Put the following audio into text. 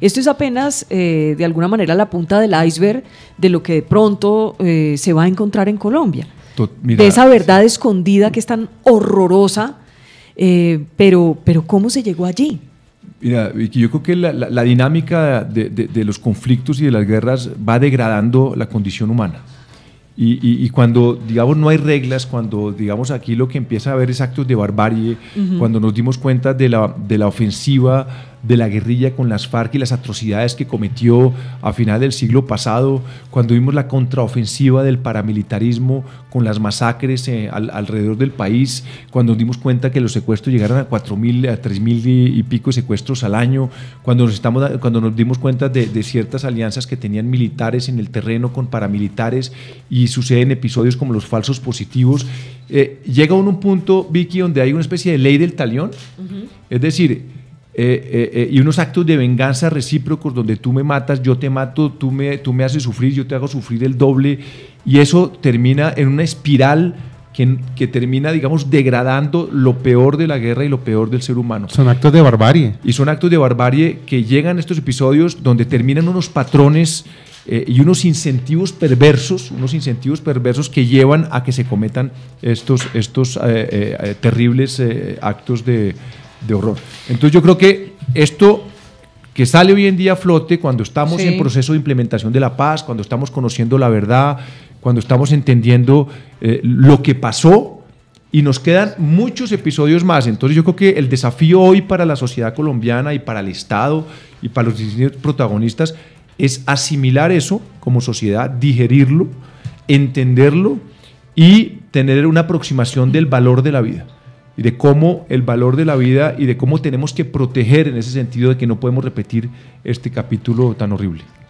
Esto es apenas, eh, de alguna manera, la punta del iceberg de lo que de pronto eh, se va a encontrar en Colombia. de esa verdad escondida que es tan horrorosa, eh, pero, pero ¿cómo se llegó allí? Mira, yo creo que la, la, dinámica de, de, los conflictos y de las guerras va degradando la condición humana. Y, y, cuando, digamos, no hay reglas, cuando, digamos, aquí lo que empieza a haber es actos de barbarie, cuando nos dimos cuenta de la, de la ofensiva de la guerrilla con las FARC y las atrocidades que cometió a final del siglo pasado, cuando vimos la contraofensiva del paramilitarismo con las masacres eh, alrededor del país, cuando nos dimos cuenta que los secuestros llegaron a 4.000, a 3.000 y, y pico secuestros al año, cuando nos, estamos, cuando nos dimos cuenta de, ciertas alianzas que tenían militares en el terreno con paramilitares y suceden episodios como los falsos positivos. Eh, llega uno a un punto, Vicky, donde hay una especie de ley del talión. Es decir, eh, eh, eh, y unos actos de venganza recíprocos donde tú me matas, yo te mato, tú me, tú me haces sufrir, yo te hago sufrir el doble, y eso termina en una espiral que, que, termina, digamos, degradando lo peor de la guerra y lo peor del ser humano. Son actos de barbarie. Y son actos de barbarie que llegan estos episodios donde terminan unos patrones y unos incentivos perversos, unos incentivos perversos que llevan a que se cometan estos, estos terribles actos de, de horror. Entonces yo creo que esto que sale hoy en día a flote cuando estamos en proceso de implementación de la paz, cuando estamos conociendo la verdad, cuando estamos entendiendo eh, lo que pasó. Y nos quedan muchos episodios más. Entonces yo creo que el desafío hoy para la sociedad colombiana y para el Estado y para los distintos protagonistas es asimilar eso como sociedad, digerirlo, entenderlo y tener una aproximación del valor de la vida y de cómo el valor de la vida y de cómo tenemos que proteger en ese sentido de que no podemos repetir este capítulo tan horrible.